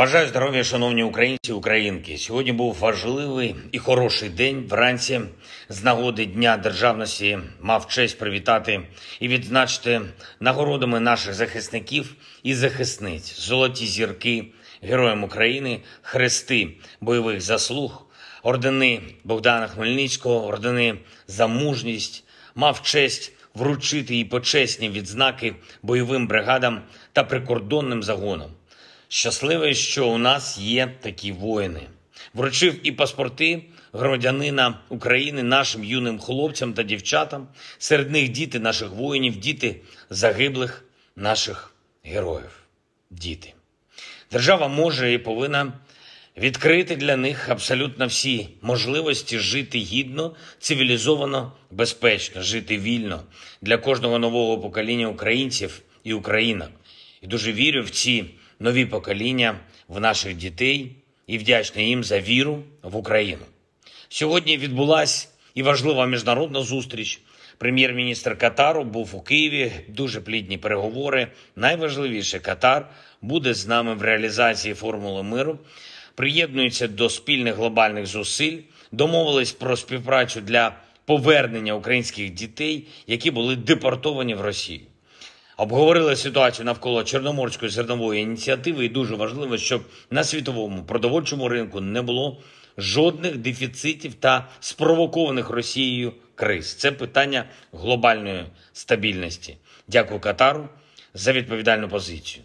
Бажаю здоров'я, шановні українці і українки. Сьогодні був важливий і хороший день. Вранці з нагоди Дня державності мав честь привітати і відзначити нагородами наших захисників і захисниць, золоті зірки, героям України, хрести бойових заслуг, ордени Богдана Хмельницького, ордени за мужність. Мав честь вручити і почесні відзнаки бойовим бригадам та прикордонним загонам. Щасливе, що у нас є такі воїни. Вручив і паспорти громадянина України нашим юним хлопцям та дівчатам, серед них діти наших воїнів, діти загиблих наших героїв. Діти. Держава може і повинна відкрити для них абсолютно всі можливості жити гідно, цивілізовано, безпечно, жити вільно для кожного нового покоління українців і українок. І дуже вірю в ці нові покоління в наших дітей і вдячний їм за віру в Україну. Сьогодні відбулася і важлива міжнародна зустріч. Прем'єр-міністр Катару був у Києві. Дуже плідні переговори. Найважливіше Катар буде з нами в реалізації формули миру, приєднується до спільних глобальних зусиль, домовились про співпрацю для повернення українських дітей, які були депортовані в Росію обговорили ситуацію навколо Чорноморської зернової ініціативи, і дуже важливо, щоб на світовому продовольчому ринку не було жодних дефіцитів та спровокованих Росією криз. Це питання глобальної стабільності. Дякую Катару за відповідальну позицію.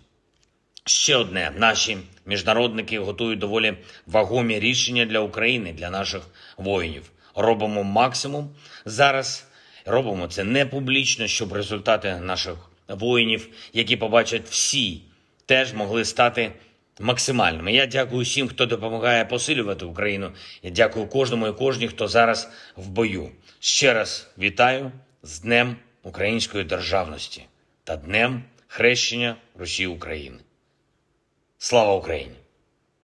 Ще одне: наші міжнародники готують доволі вагомі рішення для України, для наших воїнів. Робимо максимум зараз. Робимо це не публічно, щоб результати наших воїнів, які побачать всі, теж могли стати максимальними. Я дякую всім, хто допомагає посилювати Україну. Я дякую кожному і кожній, хто зараз в бою. Ще раз вітаю з Днем Української державності та Днем Хрещення Русі України. Слава Україні!